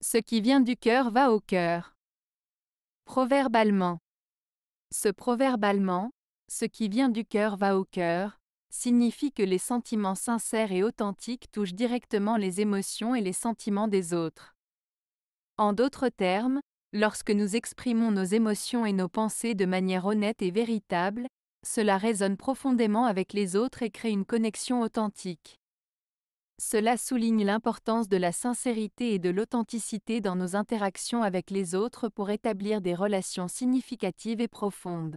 Ce qui vient du cœur va au cœur. Proverbe allemand. Ce proverbe allemand, ce qui vient du cœur va au cœur, signifie que les sentiments sincères et authentiques touchent directement les émotions et les sentiments des autres. En d'autres termes, lorsque nous exprimons nos émotions et nos pensées de manière honnête et véritable, cela résonne profondément avec les autres et crée une connexion authentique. Cela souligne l'importance de la sincérité et de l'authenticité dans nos interactions avec les autres pour établir des relations significatives et profondes.